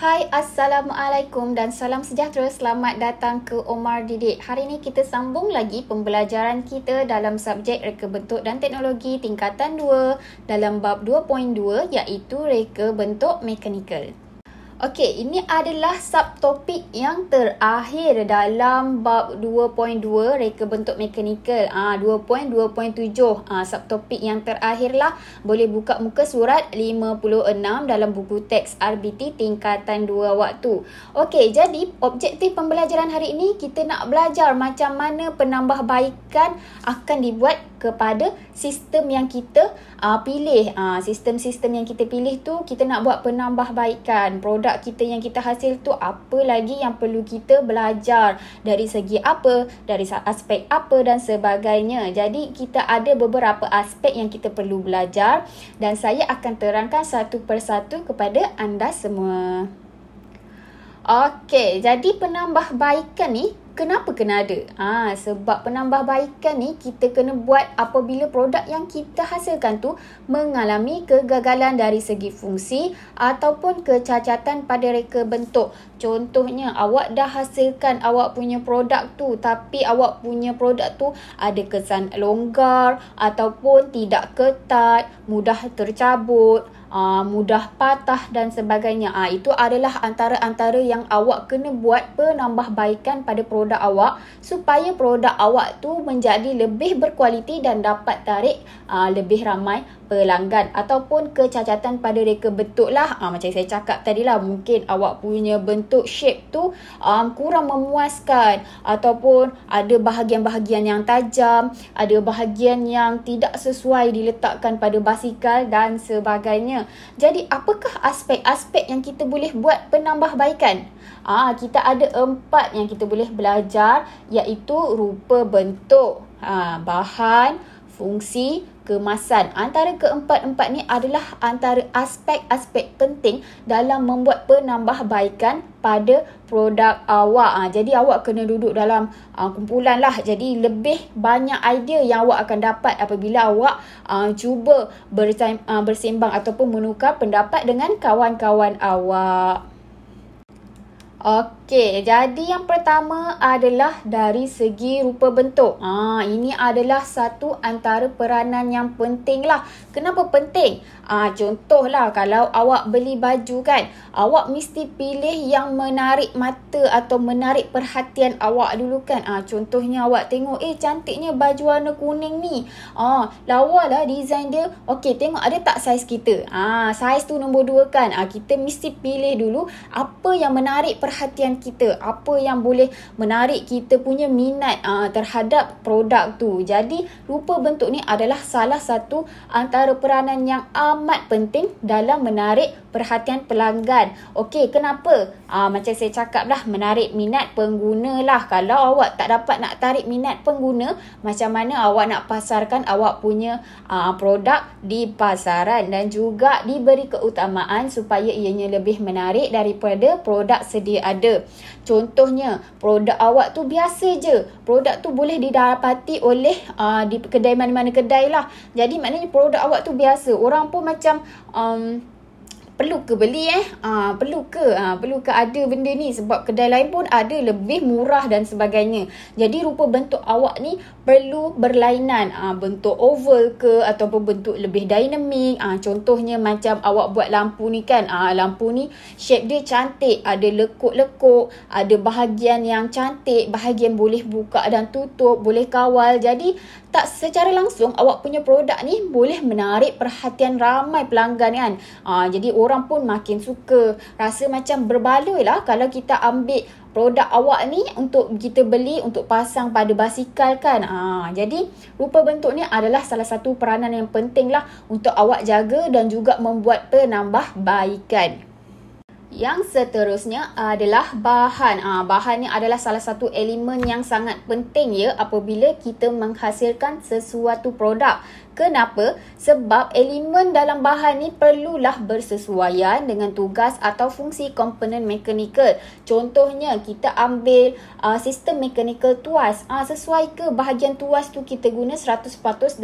Hai Assalamualaikum dan salam sejahtera. Selamat datang ke Omar Didik. Hari ini kita sambung lagi pembelajaran kita dalam subjek reka bentuk dan teknologi tingkatan 2 dalam bab 2.2 iaitu reka bentuk mekanikal. Okey, ini adalah subtopik yang terakhir dalam bab 2.2 reka bentuk mekanikal. Ah ha, 2.2.7 ah subtopik yang terakhirlah boleh buka muka surat 56 dalam buku teks RBT tingkatan 2 waktu. Okey, jadi objektif pembelajaran hari ini kita nak belajar macam mana penambahbaikan akan dibuat kepada sistem yang kita uh, pilih. Ah ha, sistem-sistem yang kita pilih tu kita nak buat penambahbaikan produk produk kita yang kita hasil tu apa lagi yang perlu kita belajar dari segi apa, dari aspek apa dan sebagainya. Jadi kita ada beberapa aspek yang kita perlu belajar dan saya akan terangkan satu persatu kepada anda semua. Okey, jadi penambahbaikan ni kenapa kena ada? Ah, sebab penambahbaikan ni kita kena buat apabila produk yang kita hasilkan tu mengalami kegagalan dari segi fungsi ataupun kecacatan pada reka bentuk. Contohnya, awak dah hasilkan awak punya produk tu tapi awak punya produk tu ada kesan longgar ataupun tidak ketat, mudah tercabut uh, mudah patah dan sebagainya. Uh, itu adalah antara-antara yang awak kena buat penambahbaikan pada produk awak supaya produk awak tu menjadi lebih berkualiti dan dapat tarik uh, lebih ramai pelanggan ataupun kecacatan pada reka bentuk lah. Ha, macam saya cakap tadi lah mungkin awak punya bentuk shape tu um, kurang memuaskan ataupun ada bahagian-bahagian yang tajam, ada bahagian yang tidak sesuai diletakkan pada basikal dan sebagainya. Jadi apakah aspek-aspek yang kita boleh buat penambahbaikan? Ah ha, kita ada empat yang kita boleh belajar iaitu rupa bentuk, ha, bahan, fungsi, kemasan. Antara keempat-empat ni adalah antara aspek-aspek penting dalam membuat penambahbaikan pada produk awak. Ha, jadi awak kena duduk dalam ha, kumpulan lah. Jadi lebih banyak idea yang awak akan dapat apabila awak ha, cuba bersimbang ataupun menukar pendapat dengan kawan-kawan awak. Okay. Okey, jadi yang pertama adalah dari segi rupa bentuk. Ah, ah ini adalah satu antara peranan yang penting lah. Kenapa penting? Ah, contohlah kalau awak beli baju kan, awak mesti pilih yang menarik mata atau menarik perhatian awak dulu kan. Ah, contohnya awak tengok, eh cantiknya baju warna kuning ni. Ah, lawalah desain dia. Okey, tengok ada tak saiz kita. Ah, saiz tu nombor dua kan. Ah, kita mesti pilih dulu apa yang menarik perhatian kita apa yang boleh menarik kita punya minat uh, terhadap produk tu jadi rupa bentuk ni adalah salah satu antara peranan yang amat penting dalam menarik perhatian pelanggan okey kenapa uh, macam saya cakap lah menarik minat pengguna lah kalau awak tak dapat nak tarik minat pengguna macam mana awak nak pasarkan awak punya uh, produk di pasaran dan juga diberi keutamaan supaya ianya lebih menarik daripada produk sedia ada. Contohnya, produk awak tu biasa je. Produk tu boleh didapati oleh uh, di kedai mana-mana kedai lah. Jadi maknanya produk awak tu biasa. Orang pun macam um, perlu ke beli eh? Ah, perlu ke? Ah, perlu ke ada benda ni sebab kedai lain pun ada lebih murah dan sebagainya. Jadi rupa bentuk awak ni perlu berlainan. Ah, bentuk oval ke ataupun bentuk lebih dinamik. Ah, contohnya macam awak buat lampu ni kan. Ah, lampu ni shape dia cantik, ada lekuk-lekuk, ada bahagian yang cantik, bahagian boleh buka dan tutup, boleh kawal. Jadi tak secara langsung awak punya produk ni boleh menarik perhatian ramai pelanggan kan. Ah, jadi orang orang pun makin suka. Rasa macam berbaloi lah kalau kita ambil produk awak ni untuk kita beli untuk pasang pada basikal kan. Ha, jadi rupa bentuk ni adalah salah satu peranan yang penting lah untuk awak jaga dan juga membuat penambah baikan. Yang seterusnya adalah bahan. Ah ha, bahan ni adalah salah satu elemen yang sangat penting ya apabila kita menghasilkan sesuatu produk. Kenapa? Sebab elemen dalam bahan ni perlulah bersesuaian dengan tugas atau fungsi komponen mekanikal. Contohnya, kita ambil uh, sistem mekanikal tuas. Uh, sesuai ke bahagian tuas tu kita guna 100%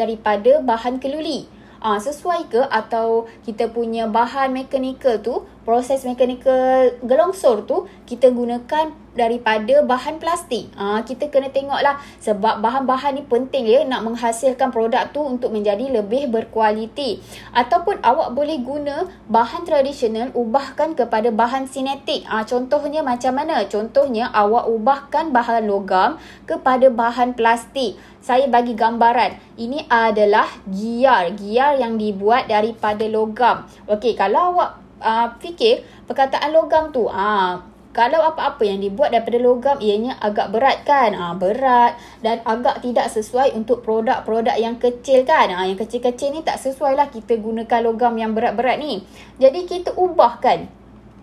daripada bahan keluli uh, sesuai ke atau kita punya bahan mekanikal tu proses mekanikal gelongsor tu kita gunakan daripada bahan plastik. Ah kita kena tengoklah sebab bahan-bahan ni penting ya nak menghasilkan produk tu untuk menjadi lebih berkualiti. Ataupun awak boleh guna bahan tradisional ubahkan kepada bahan sintetik. Ah contohnya macam mana? Contohnya awak ubahkan bahan logam kepada bahan plastik saya bagi gambaran. Ini adalah giar. Giar yang dibuat daripada logam. Okey, kalau awak uh, fikir perkataan logam tu, uh, kalau apa-apa yang dibuat daripada logam, ianya agak berat kan? Uh, berat dan agak tidak sesuai untuk produk-produk yang kecil kan? Uh, yang kecil-kecil ni tak sesuai lah kita gunakan logam yang berat-berat ni. Jadi, kita ubahkan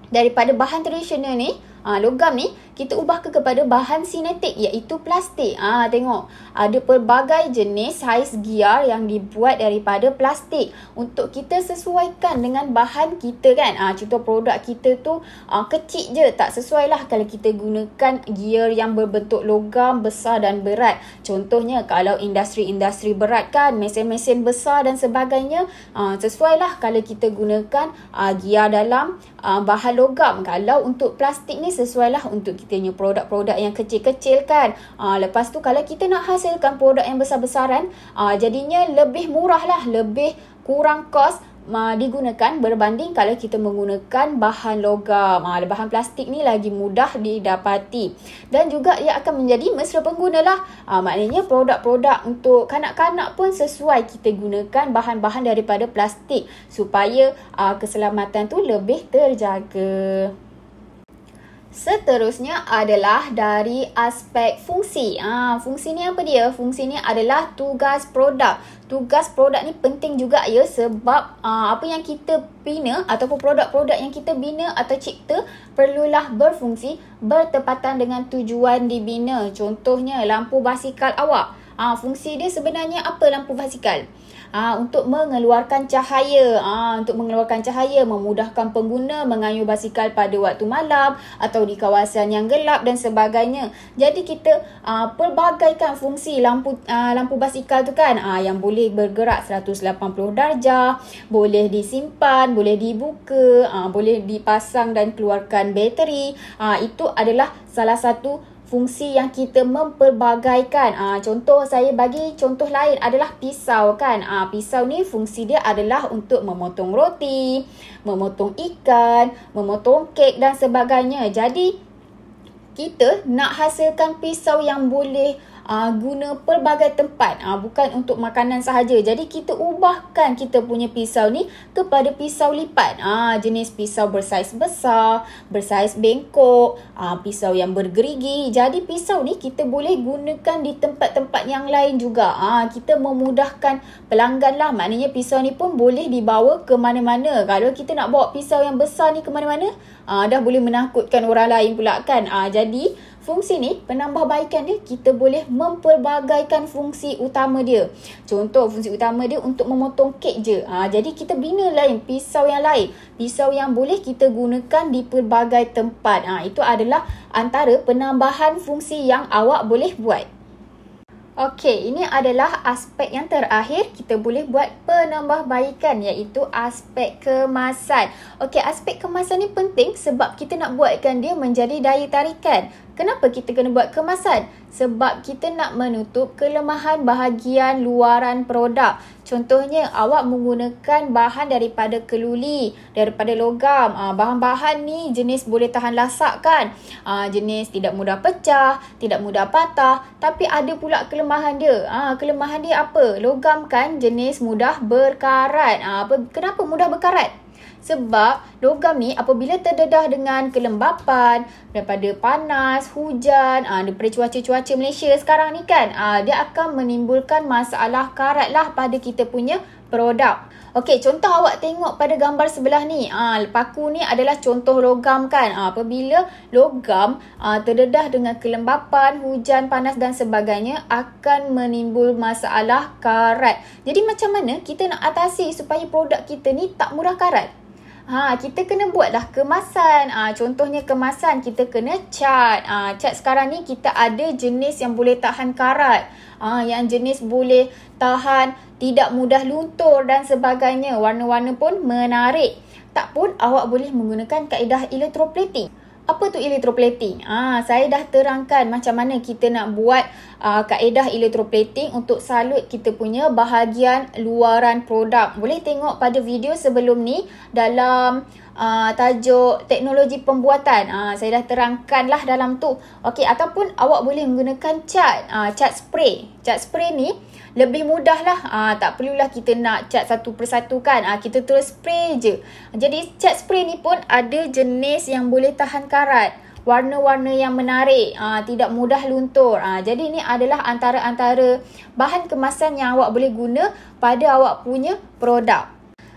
daripada bahan tradisional ni, Ah logam ni kita ubah ke kepada bahan sintetik iaitu plastik. Ah tengok, ada pelbagai jenis saiz gear yang dibuat daripada plastik untuk kita sesuaikan dengan bahan kita kan. Ah contoh produk kita tu ah kecil je tak sesuai lah kalau kita gunakan gear yang berbentuk logam besar dan berat. Contohnya kalau industri-industri berat kan, mesin-mesin besar dan sebagainya, ah sesuailah kalau kita gunakan ah giar dalam ah bahan logam. Kalau untuk plastik ni sesuailah untuk kita punya produk-produk yang kecil-kecil kan. Uh, lepas tu kalau kita nak hasilkan produk yang besar-besaran, ah, jadinya lebih murah lah, lebih kurang kos ah, digunakan berbanding kalau kita menggunakan bahan logam. Bahan plastik ni lagi mudah didapati. Dan juga ia akan menjadi mesra pengguna lah. Maknanya produk-produk untuk kanak-kanak pun sesuai kita gunakan bahan-bahan daripada plastik supaya keselamatan tu lebih terjaga. Seterusnya adalah dari aspek fungsi. Ha, fungsi ni apa dia? Fungsi ni adalah tugas produk. Tugas produk ni penting juga ya sebab ha, apa yang kita bina ataupun produk-produk yang kita bina atau cipta perlulah berfungsi bertepatan dengan tujuan dibina. Contohnya lampu basikal awak. Ha, fungsi dia sebenarnya apa lampu basikal? Ah untuk mengeluarkan cahaya. Ah untuk mengeluarkan cahaya memudahkan pengguna mengayuh basikal pada waktu malam atau di kawasan yang gelap dan sebagainya. Jadi kita ah pelbagaikan fungsi lampu ah, lampu basikal tu kan. Ah yang boleh bergerak 180 darjah, boleh disimpan, boleh dibuka, ah boleh dipasang dan keluarkan bateri. Ah itu adalah salah satu fungsi yang kita memperbagaikan. Ah contoh saya bagi contoh lain adalah pisau kan. Ah pisau ni fungsi dia adalah untuk memotong roti, memotong ikan, memotong kek dan sebagainya. Jadi kita nak hasilkan pisau yang boleh uh, guna pelbagai tempat uh, bukan untuk makanan sahaja jadi kita ubahkan kita punya pisau ni kepada pisau lipat uh, jenis pisau bersaiz besar bersaiz bengkok uh, pisau yang bergerigi jadi pisau ni kita boleh gunakan di tempat-tempat yang lain juga uh, kita memudahkan pelanggan lah maknanya pisau ni pun boleh dibawa ke mana-mana kalau kita nak bawa pisau yang besar ni ke mana-mana uh, dah boleh menakutkan orang lain pula kan uh, jadi jadi Fungsi ni, penambahbaikan dia, kita boleh memperbagaikan fungsi utama dia. Contoh, fungsi utama dia untuk memotong kek je. Ha, jadi, kita bina lain, pisau yang lain. Pisau yang boleh kita gunakan di pelbagai tempat. Ha, itu adalah antara penambahan fungsi yang awak boleh buat. Okey, ini adalah aspek yang terakhir kita boleh buat penambahbaikan iaitu aspek kemasan. Okey, aspek kemasan ni penting sebab kita nak buatkan dia menjadi daya tarikan. Kenapa kita kena buat kemasan? sebab kita nak menutup kelemahan bahagian luaran produk. Contohnya awak menggunakan bahan daripada keluli, daripada logam. Ah, bahan-bahan ni jenis boleh tahan lasak kan? Ah, jenis tidak mudah pecah, tidak mudah patah. Tapi ada pula kelemahan dia. Ah, kelemahan dia apa? Logam kan jenis mudah berkarat. Apa? Kenapa mudah berkarat? Sebab logam ni apabila terdedah dengan kelembapan daripada panas, hujan, ah daripada cuaca-cuaca Malaysia sekarang ni kan, ah dia akan menimbulkan masalah karat lah pada kita punya produk. Okey, contoh awak tengok pada gambar sebelah ni. Ah, ha, paku ni adalah contoh logam kan. ha, apabila logam ha, terdedah dengan kelembapan, hujan, panas dan sebagainya akan menimbul masalah karat. Jadi macam mana kita nak atasi supaya produk kita ni tak murah karat? Ha, kita kena buat dah kemasan. Ha, contohnya kemasan kita kena cat. Ha, cat sekarang ni kita ada jenis yang boleh tahan karat. Ha, yang jenis boleh tahan tidak mudah luntur dan sebagainya. Warna-warna pun menarik. Tak pun awak boleh menggunakan kaedah electroplating apa tu electroplating? Ah, saya dah terangkan macam mana kita nak buat uh, kaedah electroplating untuk salut kita punya bahagian luaran produk. Boleh tengok pada video sebelum ni dalam uh, tajuk teknologi pembuatan. Ah, saya dah terangkan lah dalam tu. Okey, ataupun awak boleh menggunakan cat, uh, cat spray. Cat spray ni, lebih mudah lah. Uh, ah, tak perlulah kita nak cat satu persatu kan. Uh, kita terus spray je. Jadi cat spray ni pun ada jenis yang boleh tahan karat. Warna-warna yang menarik. Uh, tidak mudah luntur. Uh, jadi ni adalah antara-antara bahan kemasan yang awak boleh guna pada awak punya produk.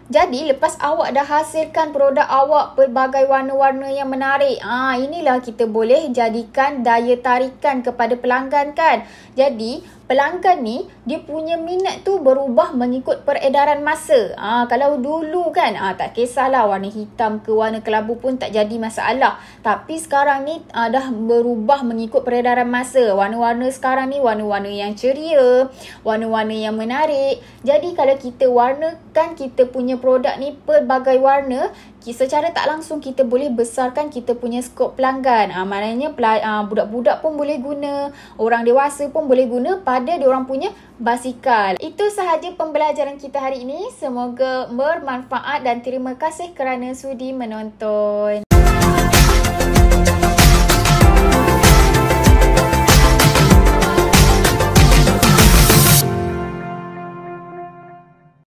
Jadi lepas awak dah hasilkan produk awak pelbagai warna-warna yang menarik ha, Inilah kita boleh jadikan daya tarikan kepada pelanggan kan Jadi pelanggan ni dia punya minat tu berubah mengikut peredaran masa. Ha, kalau dulu kan ha, tak kisahlah warna hitam ke warna kelabu pun tak jadi masalah. Tapi sekarang ni ha, dah berubah mengikut peredaran masa. Warna-warna sekarang ni warna-warna yang ceria, warna-warna yang menarik. Jadi kalau kita warnakan kita punya produk ni pelbagai warna, secara tak langsung kita boleh besarkan kita punya skop pelanggan. Ha, maknanya ah, budak-budak pun boleh guna, orang dewasa pun boleh guna pada orang punya basikal. Itu sahaja pembelajaran kita hari ini. Semoga bermanfaat dan terima kasih kerana sudi menonton.